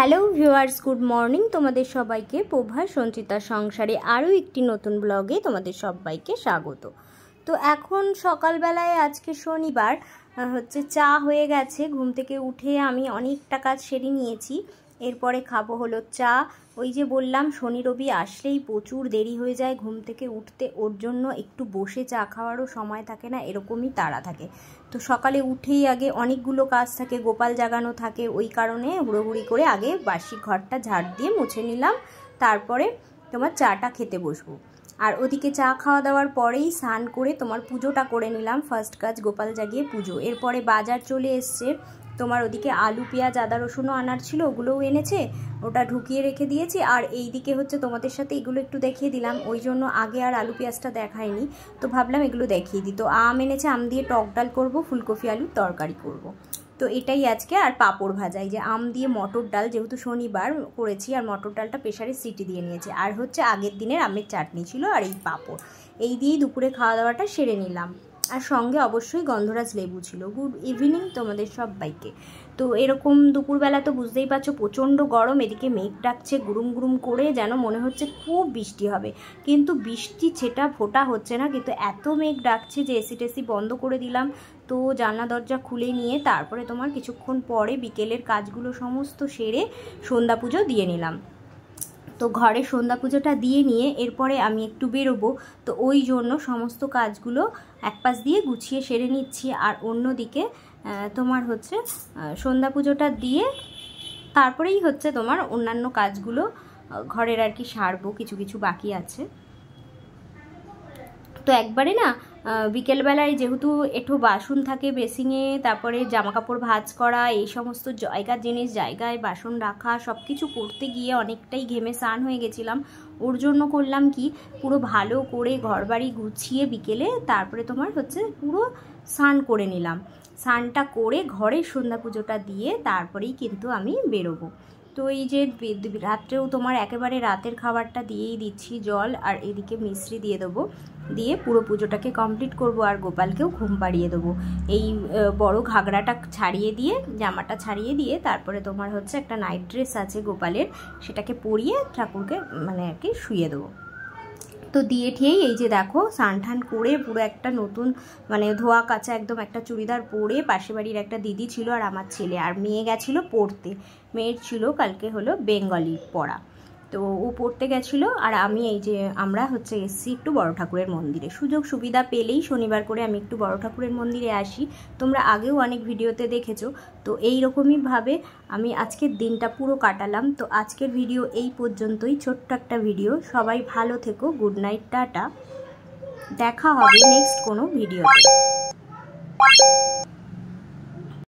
Hello viewers good morning তোমাদের সবাইকে প্রভা সঞ্চিতা সংসারে আরও একটি নতুন ব্লগে তোমাদের সবাইকে স্বাগত তো এখন সকালবেলায় আজকে শনিবার হচ্ছে চা হয়ে গেছে ঘুম থেকে উঠে আমি অনেকটা কাজ সেরে নিয়েছি এরপরে খাবো হলো চা ওই যে বললাম শনি রবি আসলেই প্রচুর দেরি হয়ে যায় ঘুম থেকে উঠতে ওর জন্য একটু বসে চা খাওয়ারও সময় থাকে না এরকমই তাড়া থাকে তো সকালে উঠেই আগে অনেকগুলো কাজ থাকে গোপাল জাগানো থাকে ওই কারণে হুড়োহুড়ি করে আগে বাসি ঘরটা ঝাড় দিয়ে মুছে নিলাম তারপরে তোমার চাটা খেতে বসবো আর ওদিকে চা খাওয়া দাওয়ার পরেই স্নান করে তোমার পুজোটা করে নিলাম ফার্স্ট কাজ গোপাল জাগিয়ে পুজো এরপরে বাজার চলে এসছে তোমার ওদিকে আলু পেঁয়াজ আদা রসুনও আনার ছিল ওগুলোও এনেছে ওটা ঢুকিয়ে রেখে দিয়েছি আর এই দিকে হচ্ছে তোমাদের সাথে এগুলো একটু দেখিয়ে দিলাম ওই জন্য আগে আর আলু পেঁয়াজটা দেখায়নি তো ভাবলাম এগুলো দেখিয়ে দিই তো আম এনেছে আম দিয়ে টক ডাল করবো ফুলকপি আলুর তরকারি করব। তো এটাই আজকে আর পাঁপড় ভাজাই যে আম দিয়ে মটর ডাল যেহেতু শনিবার করেছি আর মটর ডালটা প্রেশারে সিটি দিয়ে নিয়েছে আর হচ্ছে আগের দিনের আমের চাটনি ছিল আর এই পাপড় এই দিয়েই দুপুরে খাওয়া দাওয়াটা সেরে নিলাম আর সঙ্গে অবশ্যই গন্ধরাজ লেবু ছিল গুড ইভিনিং তোমাদের সব বাইকে তো এরকম দুপুরবেলা তো বুঝতেই পারছো প্রচণ্ড গরম এদিকে মেঘ ডাকছে গুরুম গুরুম করে যেন মনে হচ্ছে খুব বৃষ্টি হবে কিন্তু বৃষ্টি ছেটা ফোটা হচ্ছে না কিন্তু এত মেঘ ডাকছে যে এসি টেসি বন্ধ করে দিলাম তো জানলা দরজা খুলে নিয়ে তারপরে তোমার কিছুক্ষণ পরে বিকেলের কাজগুলো সমস্ত সেরে সন্ধ্যা পুজো দিয়ে নিলাম তো ঘরে সন্ধ্যা পুজোটা দিয়ে নিয়ে এরপরে আমি একটু বেরোবো তো ওই জন্য সমস্ত কাজগুলো এক পাশ দিয়ে গুছিয়ে সেরে নিচ্ছি আর অন্যদিকে তোমার হচ্ছে সন্ধ্যা পুজোটা দিয়ে তারপরেই হচ্ছে তোমার অন্যান্য কাজগুলো ঘরের আর কি সারবো কিছু কিছু বাকি আছে তো একবারে না বিকেলবেলায় যেহেতু একটু বাসন থাকে বেসিংয়ে তারপরে জামাকাপড় ভাজ করা এই সমস্ত জায়গার জিনিস জায়গায় বাসন রাখা সব কিছু করতে গিয়ে অনেকটাই ঘেমে স্নান হয়ে গেছিলাম ওর জন্য করলাম কি পুরো ভালো করে ঘরবাড়ি গুছিয়ে বিকেলে তারপরে তোমার হচ্ছে পুরো স্নান করে নিলাম স্নানটা করে ঘরে সন্ধ্যা পুজোটা দিয়ে তারপরেই কিন্তু আমি বেরোবো তো এই যে রাত্রেও তোমার একেবারে রাতের খাবারটা দিয়েই দিচ্ছি জল আর এদিকে মিশ্রি দিয়ে দেবো দিয়ে পুরো পুজোটাকে কমপ্লিট করব আর গোপালকেও ঘুম পাড়িয়ে দেবো এই বড় ঘাগড়াটা ছাড়িয়ে দিয়ে জামাটা ছাড়িয়ে দিয়ে তারপরে তোমার হচ্ছে একটা নাইট ড্রেস আছে গোপালের সেটাকে পরিয়ে ঠাকুরকে মানে আর কি শুয়ে দেবো তো দিয়ে ঠিয়েই এই যে দেখো স্নান ঠান করে পুরো একটা নতুন মানে ধোয়া কাচা একদম একটা চুড়িদার পরে পাশে বাড়ির একটা দিদি ছিল আর আমার ছেলে আর মেয়ে গেছিলো পড়তে মেয়ের ছিল কালকে হলো বেঙ্গলি পড়া তো ও পড়তে গেছিল আর আমি এই যে আমরা হচ্ছে এসছি একটু বড় ঠাকুরের মন্দিরে সুযোগ সুবিধা পেলেই শনিবার করে আমি একটু বড় ঠাকুরের মন্দিরে আসি তোমরা আগেও অনেক ভিডিওতে দেখেছো তো এই রকমইভাবে আমি আজকের দিনটা পুরো কাটালাম তো আজকের ভিডিও এই পর্যন্তই ছোট্ট একটা ভিডিও সবাই ভালো থেকো গুড নাইট টাটা দেখা হবে নেক্সট কোনো ভিডিওতে